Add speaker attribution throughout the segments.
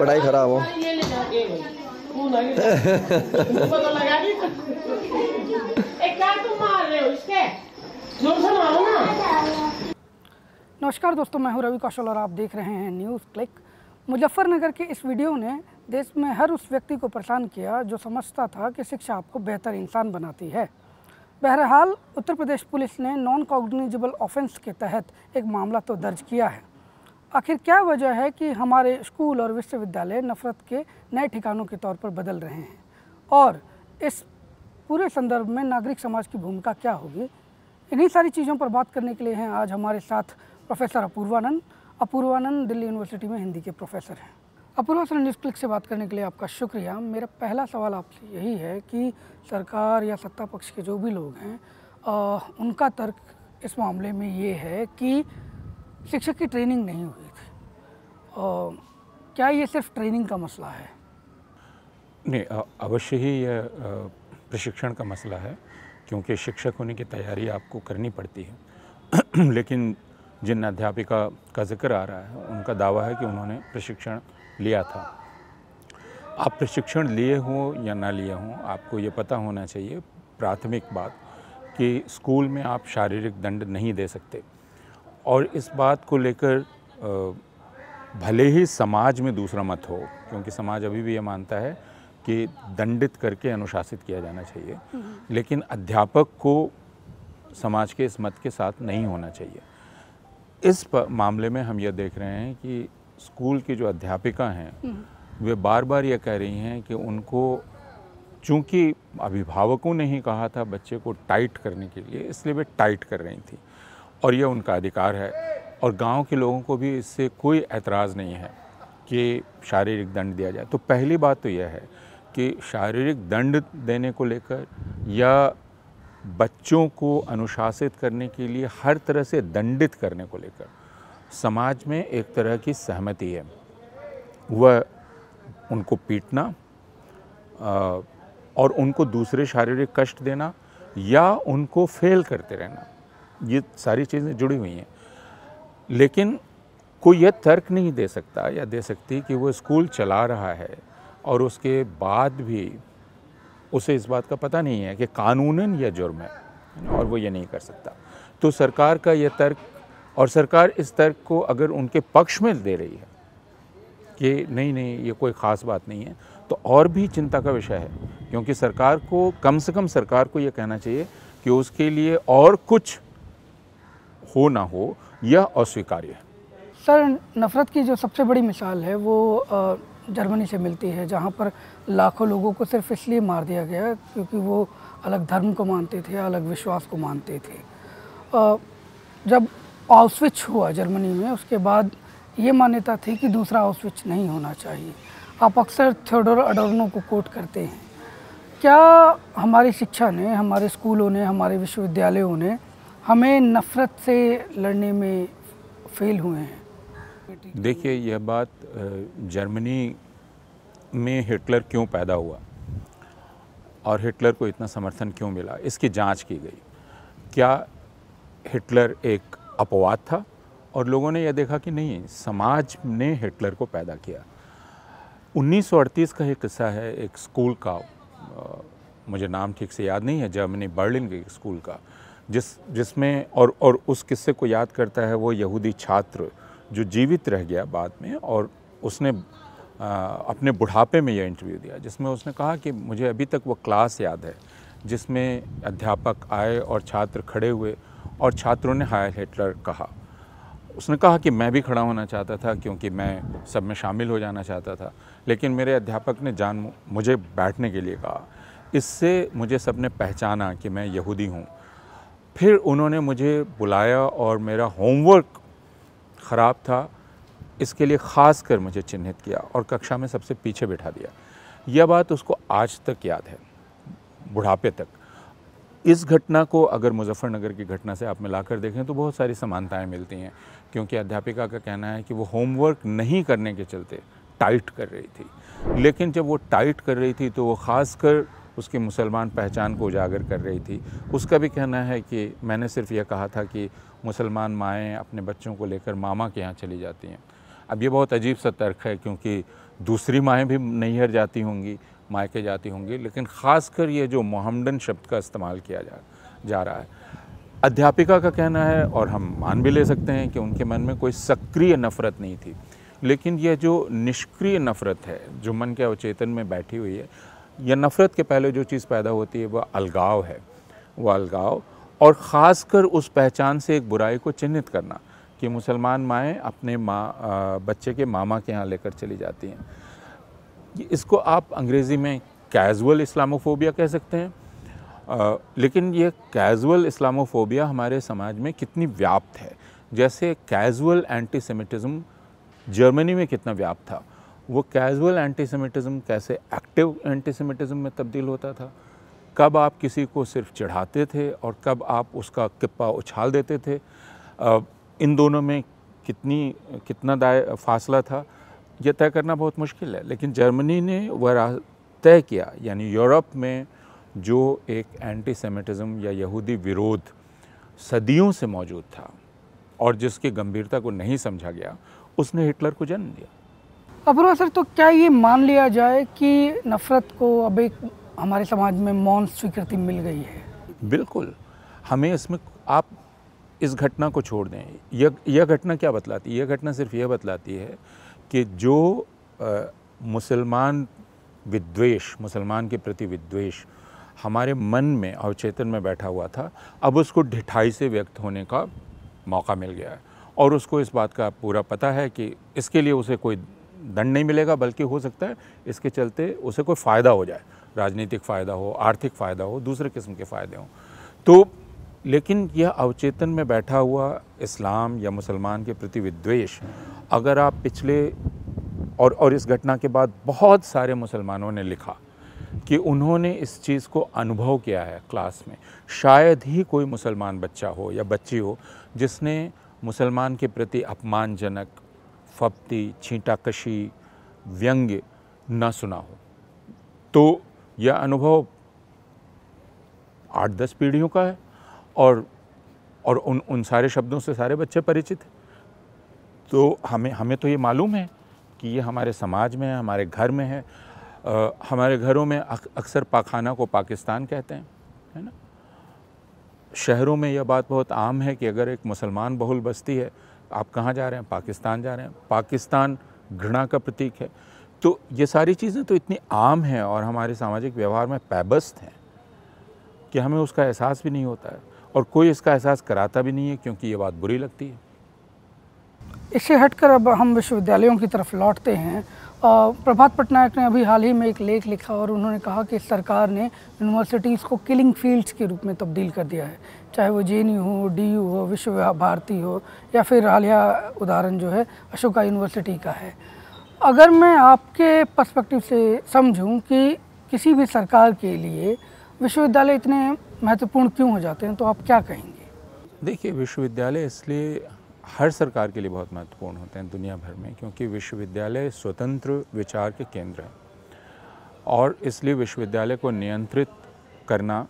Speaker 1: पढ़ाई खराब हो
Speaker 2: नमस्कार दोस्तों मैं हूं रवि कौशल और आप देख रहे हैं न्यूज़ क्लिक मुजफ्फरनगर के इस वीडियो ने देश में हर उस व्यक्ति को परेशान किया जो समझता था कि शिक्षा आपको बेहतर इंसान बनाती है बहरहाल उत्तर प्रदेश पुलिस ने नॉन कॉग्निजेबल ऑफेंस के तहत एक मामला तो दर्ज किया है आखिर क्या वजह है कि हमारे स्कूल और विश्वविद्यालय नफ़रत के नए ठिकानों के तौर पर बदल रहे हैं और इस पूरे संदर्भ में नागरिक समाज की भूमिका क्या होगी इन्हीं सारी चीज़ों पर बात करने के लिए हैं आज हमारे साथ प्रोफेसर अपूर्वानंद अपूर्वानंद दिल्ली यूनिवर्सिटी में हिंदी के प्रोफेसर हैं अपूर्वा सर न्यूज़ क्लिक से बात करने के लिए आपका शुक्रिया मेरा पहला सवाल आपसे यही है कि सरकार या सत्ता पक्ष के जो भी लोग हैं आ, उनका तर्क इस मामले में ये है कि शिक्षक की ट्रेनिंग नहीं हुई थी और क्या ये सिर्फ ट्रेनिंग का मसला है
Speaker 1: नहीं अवश्य ही यह प्रशिक्षण का मसला है क्योंकि शिक्षक होने की तैयारी आपको करनी पड़ती है लेकिन जिन अध्यापिका का जिक्र आ रहा है उनका दावा है कि उन्होंने प्रशिक्षण लिया था आप प्रशिक्षण लिए हों या ना लिए हों आपको ये पता होना चाहिए प्राथमिक बात कि स्कूल में आप शारीरिक दंड नहीं दे सकते और इस बात को लेकर भले ही समाज में दूसरा मत हो क्योंकि समाज अभी भी ये मानता है कि दंडित करके अनुशासित किया जाना चाहिए हम्म। लेकिन अध्यापक को समाज के इस मत के साथ नहीं होना चाहिए इस मामले में हम यह देख रहे हैं कि स्कूल की जो अध्यापिका हैं हम्म। वे बार बार ये कह रही हैं कि उनको चूंकि अभिभावकों ने ही कहा था बच्चे को टाइट करने के लिए इसलिए वे टाइट कर रही थी और ये उनका अधिकार है और गांव के लोगों को भी इससे कोई एतराज़ नहीं है कि शारीरिक दंड दिया जाए तो पहली बात तो यह है कि शारीरिक दंड देने को लेकर या बच्चों को अनुशासित करने के लिए हर तरह से दंडित करने को लेकर समाज में एक तरह की सहमति है वह उनको पीटना और उनको दूसरे शारीरिक कष्ट देना या उनको फेल करते रहना ये सारी चीज़ें जुड़ी हुई हैं लेकिन कोई यह तर्क नहीं दे सकता या दे सकती कि वो स्कूल चला रहा है और उसके बाद भी उसे इस बात का पता नहीं है कि कानूनन यह जुर्म है और वो ये नहीं कर सकता तो सरकार का यह तर्क और सरकार इस तर्क को अगर उनके पक्ष में दे रही है कि नहीं नहीं ये कोई ख़ास बात नहीं है तो और भी चिंता का विषय है क्योंकि सरकार को कम से कम सरकार को ये कहना चाहिए कि उसके लिए और कुछ हो ना हो यह अस्वीकार्य है
Speaker 2: सर नफ़रत की जो सबसे बड़ी मिसाल है वो जर्मनी से मिलती है जहाँ पर लाखों लोगों को सिर्फ इसलिए मार दिया गया क्योंकि वो अलग धर्म को मानते थे अलग विश्वास को मानते थे जब ऑस्विच हुआ जर्मनी में उसके बाद ये मान्यता थी कि दूसरा ऑस्विच नहीं होना चाहिए आप अक्सर थियोडोर अडोर्नो को कोट करते हैं क्या हमारी शिक्षा ने हमारे स्कूलों ने हमारे विश्वविद्यालयों ने हमें नफ़रत से लड़ने में फेल हुए हैं
Speaker 1: देखिए यह बात जर्मनी में हिटलर क्यों पैदा हुआ और हिटलर को इतना समर्थन क्यों मिला इसकी जांच की गई क्या हिटलर एक अपवाद था और लोगों ने यह देखा कि नहीं समाज ने हिटलर को पैदा किया 1938 का एक किस्सा है एक स्कूल का मुझे नाम ठीक से याद नहीं है जर्मनी बर्लिन के स्कूल का जिस जिसमें और और उस किस्से को याद करता है वो यहूदी छात्र जो जीवित रह गया बाद में और उसने अपने बुढ़ापे में यह इंटरव्यू दिया जिसमें उसने कहा कि मुझे अभी तक वो क्लास याद है जिसमें अध्यापक आए और छात्र खड़े हुए और छात्रों ने हायर हिटलर कहा उसने कहा कि मैं भी खड़ा होना चाहता था क्योंकि मैं सब में शामिल हो जाना चाहता था लेकिन मेरे अध्यापक ने जान मुझे बैठने के लिए कहा इससे मुझे सब ने पहचाना कि मैं यहूदी हूँ फिर उन्होंने मुझे बुलाया और मेरा होमवर्क ख़राब था इसके लिए ख़ास कर मुझे चिन्हित किया और कक्षा में सबसे पीछे बैठा दिया यह बात उसको आज तक याद है बुढ़ापे तक इस घटना को अगर मुजफ्फरनगर की घटना से आप मिलाकर देखें तो बहुत सारी समानताएं मिलती हैं क्योंकि अध्यापिका का कहना है कि वो होमवर्क नहीं करने के चलते टाइट कर रही थी लेकिन जब वो टाइट कर रही थी तो वो ख़ास कर उसकी मुसलमान पहचान को उजागर कर रही थी उसका भी कहना है कि मैंने सिर्फ यह कहा था कि मुसलमान माएँ अपने बच्चों को लेकर मामा के यहाँ चली जाती हैं अब ये बहुत अजीब सा तर्क है क्योंकि दूसरी माएँ भी नैहर जाती होंगी मायके जाती होंगी लेकिन ख़ासकर ये जो मोहम्मदन शब्द का इस्तेमाल किया जा जा रहा है अध्यापिका का कहना है और हम मान भी ले सकते हैं कि उनके मन में कोई सक्रिय नफ़रत नहीं थी लेकिन यह जो निष्क्रिय नफ़रत है जो मन के अवचेतन में बैठी हुई है या नफ़रत के पहले जो चीज़ पैदा होती है वह अलगाव है वह अलगाव और ख़ास कर उस पहचान से एक बुराई को चिन्हित करना कि मुसलमान माएँ अपने माँ बच्चे के मामा के यहाँ लेकर चली जाती हैं इसको आप अंग्रेज़ी में कैजुअल इस्लामोफोबिया कह सकते हैं आ, लेकिन ये कैजुअल इस्लामोफोबिया हमारे समाज में कितनी व्याप्त है जैसे कैजुअल सेमिटिज़म जर्मनी में कितना व्याप्त था वो कैजुअल एंटीसेमिटिज्म कैसे एक्टिव एंटीसेमिटिज्म में तब्दील होता था कब आप किसी को सिर्फ चढ़ाते थे और कब आप उसका किप्पा उछाल देते थे इन दोनों में कितनी कितना दाय फासला था यह तय करना बहुत मुश्किल है लेकिन जर्मनी ने वह तय किया यानी यूरोप में जो एक एंटी सेमेटिज़म या यहूदी विरोध सदियों से मौजूद था और जिसकी गंभीरता को नहीं समझा गया उसने हिटलर को जन्म दिया
Speaker 2: अपूर्वा सर तो क्या ये मान लिया जाए कि नफ़रत को अब एक हमारे समाज में मौन स्वीकृति मिल गई है
Speaker 1: बिल्कुल हमें इसमें आप इस घटना को छोड़ दें यह यह घटना क्या बतलाती है यह घटना सिर्फ यह बतलाती है कि जो मुसलमान विद्वेष मुसलमान के प्रति विद्वेष हमारे मन में अवचेतन में बैठा हुआ था अब उसको ढिठाई से व्यक्त होने का मौका मिल गया है और उसको इस बात का पूरा पता है कि इसके लिए उसे कोई दंड नहीं मिलेगा बल्कि हो सकता है इसके चलते उसे कोई फ़ायदा हो जाए राजनीतिक फ़ायदा हो आर्थिक फ़ायदा हो दूसरे किस्म के फ़ायदे हों तो लेकिन यह अवचेतन में बैठा हुआ इस्लाम या मुसलमान के प्रति विद्वेष अगर आप पिछले और और इस घटना के बाद बहुत सारे मुसलमानों ने लिखा कि उन्होंने इस चीज़ को अनुभव किया है क्लास में शायद ही कोई मुसलमान बच्चा हो या बच्ची हो जिसने मुसलमान के प्रति अपमानजनक फप्ती छींटाकशी व्यंग्य ना सुना हो तो यह अनुभव आठ दस पीढ़ियों का है और और उन उन सारे शब्दों से सारे बच्चे परिचित हैं तो हमें हमें तो ये मालूम है कि ये हमारे समाज में है हमारे घर में है आ, हमारे घरों में अक्सर पाखाना को पाकिस्तान कहते हैं है ना शहरों में यह बात बहुत आम है कि अगर एक मुसलमान बहुल बस्ती है आप कहाँ जा रहे हैं पाकिस्तान जा रहे हैं पाकिस्तान घृणा का प्रतीक है तो ये सारी चीज़ें तो इतनी आम हैं और हमारे सामाजिक व्यवहार में पैबस्त हैं कि हमें उसका एहसास भी नहीं होता है और कोई इसका एहसास कराता भी नहीं है क्योंकि ये बात बुरी लगती है
Speaker 2: इससे हटकर अब हम विश्वविद्यालयों की तरफ लौटते हैं प्रभात पटनायक ने अभी हाल ही में एक लेख लिखा और उन्होंने कहा कि सरकार ने यूनिवर्सिटीज़ को किलिंग फील्ड्स के रूप में तब्दील कर दिया है चाहे वो जे हो डी हो विश्व भारती हो या फिर हालिया उदाहरण जो है अशोका यूनिवर्सिटी का है अगर मैं आपके पर्सपेक्टिव से समझूं कि किसी भी सरकार के लिए विश्वविद्यालय इतने महत्वपूर्ण क्यों हो जाते हैं तो आप क्या कहेंगे
Speaker 1: देखिए विश्वविद्यालय इसलिए हर सरकार के लिए बहुत महत्वपूर्ण होते हैं दुनिया भर में क्योंकि विश्वविद्यालय स्वतंत्र विचार के केंद्र हैं और इसलिए विश्वविद्यालय को नियंत्रित करना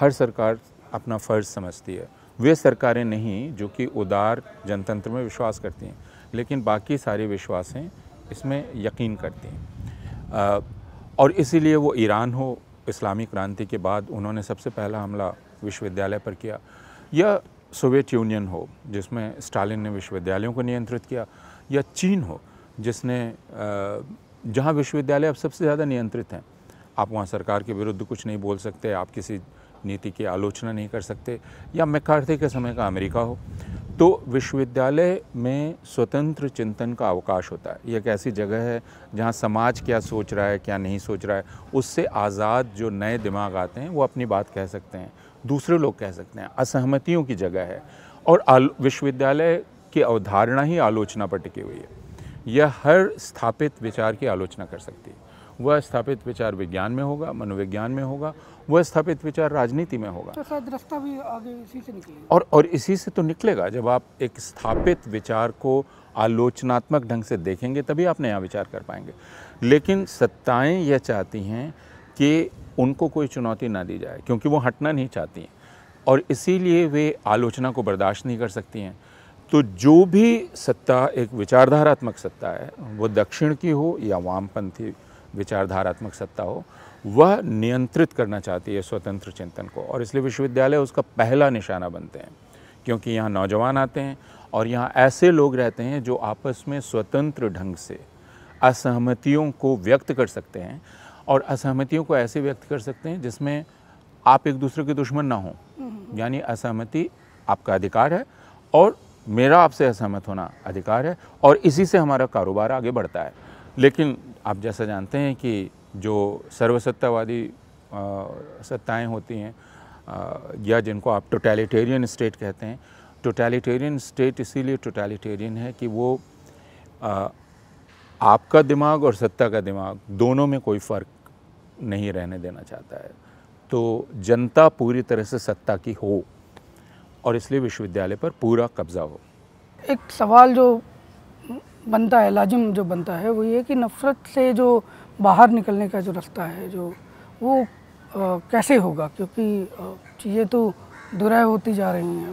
Speaker 1: हर सरकार अपना फ़र्ज समझती है वे सरकारें नहीं जो कि उदार जनतंत्र में विश्वास करती हैं लेकिन बाकी सारी विश्वासें इसमें यकीन करती हैं और इसीलिए वो ईरान हो इस्लामी क्रांति के बाद उन्होंने सबसे पहला हमला विश्वविद्यालय पर किया यह सोवियत यूनियन हो जिसमें स्टालिन ने विश्वविद्यालयों को नियंत्रित किया या चीन हो जिसने जहाँ विश्वविद्यालय अब सबसे ज़्यादा नियंत्रित हैं आप वहाँ सरकार के विरुद्ध कुछ नहीं बोल सकते आप किसी नीति की आलोचना नहीं कर सकते या मैकार्थी के समय का अमेरिका हो तो विश्वविद्यालय में स्वतंत्र चिंतन का अवकाश होता है ये एक ऐसी जगह है जहाँ समाज क्या सोच रहा है क्या नहीं सोच रहा है उससे आज़ाद जो नए दिमाग आते हैं वो अपनी बात कह सकते हैं दूसरे लोग कह सकते हैं असहमतियों की जगह है और विश्वविद्यालय की अवधारणा ही आलोचना पर टिकी हुई है यह हर स्थापित विचार की आलोचना कर सकती है वह स्थापित विचार विज्ञान में होगा मनोविज्ञान में होगा वह स्थापित विचार राजनीति में होगा तो
Speaker 2: शायद रास्ता भी आगे इसी से निकलेगा
Speaker 1: और और इसी से तो निकलेगा जब आप एक स्थापित विचार को आलोचनात्मक ढंग से देखेंगे तभी आप नया विचार कर पाएंगे लेकिन सत्ताएं यह चाहती हैं कि उनको कोई चुनौती ना दी जाए क्योंकि वो हटना नहीं चाहती हैं और इसीलिए वे आलोचना को बर्दाश्त नहीं कर सकती हैं तो जो भी सत्ता एक विचारधारात्मक सत्ता है वो दक्षिण की हो या वामपंथी विचारधारात्मक सत्ता हो वह नियंत्रित करना चाहती है स्वतंत्र चिंतन को और इसलिए विश्वविद्यालय उसका पहला निशाना बनते हैं क्योंकि यहाँ नौजवान आते हैं और यहाँ ऐसे लोग रहते हैं जो आपस में स्वतंत्र ढंग से असहमतियों को व्यक्त कर सकते हैं और असहमतियों को ऐसे व्यक्त कर सकते हैं जिसमें आप एक दूसरे के दुश्मन ना हो यानी असहमति आपका अधिकार है और मेरा आपसे असहमत होना अधिकार है और इसी से हमारा कारोबार आगे बढ़ता है लेकिन आप जैसा जानते हैं कि जो सर्वसत्तावादी सत्ताएं होती हैं या जिनको आप टोटेलीटेरियन स्टेट कहते हैं टोटेलीटेरियन स्टेट इसीलिए टोटेलीटेरियन है कि वो आ, आपका दिमाग और सत्ता का दिमाग दोनों में कोई फ़र्क नहीं रहने देना चाहता है तो जनता पूरी तरह से सत्ता की हो और इसलिए विश्वविद्यालय पर पूरा कब्जा हो
Speaker 2: एक सवाल जो बनता है लाजिम जो बनता है वो ये कि नफ़रत से जो बाहर निकलने का जो रास्ता है जो वो आ, कैसे होगा क्योंकि चीज़ें तो दुराय होती जा रही हैं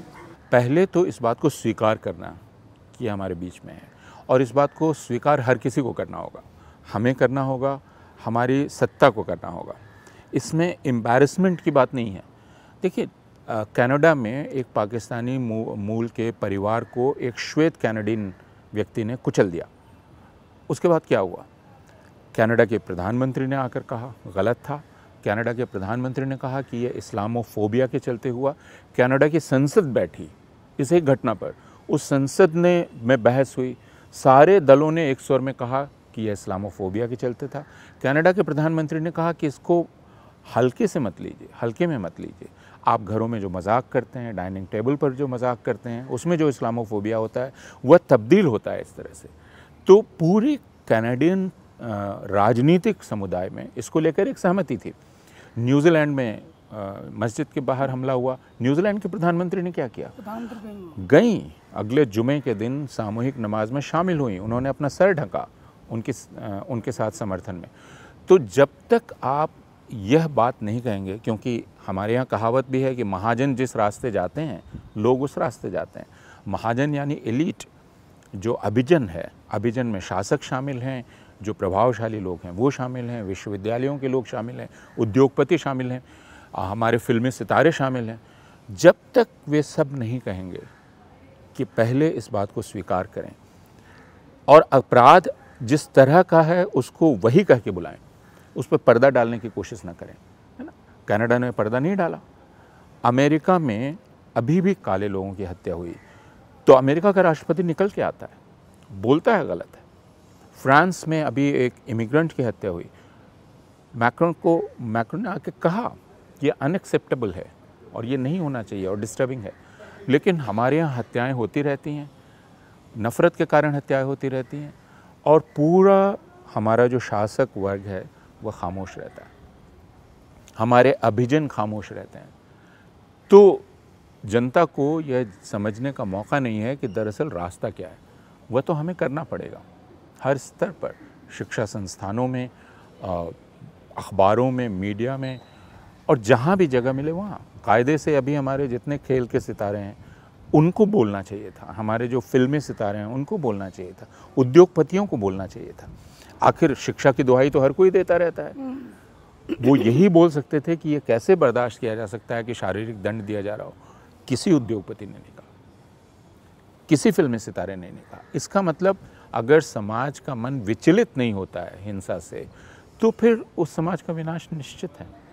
Speaker 1: पहले तो इस बात को स्वीकार करना कि हमारे बीच में है और इस बात को स्वीकार हर किसी को करना होगा हमें करना होगा हमारी सत्ता को करना होगा इसमें एम्बेरसमेंट की बात नहीं है देखिए कनाडा में एक पाकिस्तानी मूल के परिवार को एक श्वेत कैनेडियन व्यक्ति ने कुचल दिया उसके बाद क्या हुआ कनाडा के प्रधानमंत्री ने आकर कहा गलत था कनाडा के प्रधानमंत्री ने कहा कि यह इस्लामोफोबिया के चलते हुआ कनाडा की संसद बैठी इस एक घटना पर उस संसद ने में बहस हुई सारे दलों ने एक स्वर में कहा कि यह इस्लामोफोबिया के चलते था कनाडा के प्रधानमंत्री ने कहा कि इसको हल्के से मत लीजिए हल्के में मत लीजिए आप घरों में जो मजाक करते हैं डाइनिंग टेबल पर जो मजाक करते हैं उसमें जो इस्लामोफोबिया होता है वह तब्दील होता है इस तरह से तो पूरे कैनेडियन राजनीतिक समुदाय में इसको लेकर एक सहमति थी न्यूजीलैंड में मस्जिद के बाहर हमला हुआ न्यूजीलैंड के प्रधानमंत्री ने क्या किया गई अगले जुमे के दिन सामूहिक नमाज में शामिल हुई उन्होंने अपना सर ढका उनके उनके साथ समर्थन में तो जब तक आप यह बात नहीं कहेंगे क्योंकि हमारे यहाँ कहावत भी है कि महाजन जिस रास्ते जाते हैं लोग उस रास्ते जाते हैं महाजन यानी एलिट जो अभिजन है अभिजन में शासक शामिल हैं जो प्रभावशाली लोग हैं वो शामिल हैं विश्वविद्यालयों के लोग शामिल हैं उद्योगपति शामिल हैं हमारे फिल्मी सितारे शामिल हैं जब तक वे सब नहीं कहेंगे कि पहले इस बात को स्वीकार करें और अपराध जिस तरह का है उसको वही कह के बुलाएं उस पर पर्दा डालने की कोशिश ना करें है ना कनाडा ने पर्दा नहीं डाला अमेरिका में अभी भी काले लोगों की हत्या हुई तो अमेरिका का राष्ट्रपति निकल के आता है बोलता है गलत है फ्रांस में अभी एक इमिग्रेंट की हत्या हुई मैक्रोन को मैक्रोन ने आके कहा ये अनएक्सेप्टेबल है और ये नहीं होना चाहिए और डिस्टर्बिंग है लेकिन हमारे यहाँ हत्याएं होती रहती हैं नफ़रत के कारण हत्याएं होती रहती हैं और पूरा हमारा जो शासक वर्ग है वह खामोश रहता है हमारे अभिजन खामोश रहते हैं तो जनता को यह समझने का मौका नहीं है कि दरअसल रास्ता क्या है वह तो हमें करना पड़ेगा हर स्तर पर शिक्षा संस्थानों में अखबारों में मीडिया में और जहाँ भी जगह मिले वहाँ कायदे से अभी हमारे जितने खेल के सितारे हैं उनको बोलना चाहिए था हमारे जो फिल्मी सितारे हैं उनको बोलना चाहिए था उद्योगपतियों को बोलना चाहिए था आखिर शिक्षा की दुहाई तो हर कोई देता रहता है हम्म। वो यही बोल सकते थे कि ये कैसे बर्दाश्त किया जा सकता है कि शारीरिक दंड दिया जा रहा हो किसी उद्योगपति ने नहीं कहा किसी फिल्मी सितारे ने नहीं कहा इसका मतलब अगर समाज का मन विचलित नहीं होता है हिंसा से तो फिर उस समाज का विनाश निश्चित है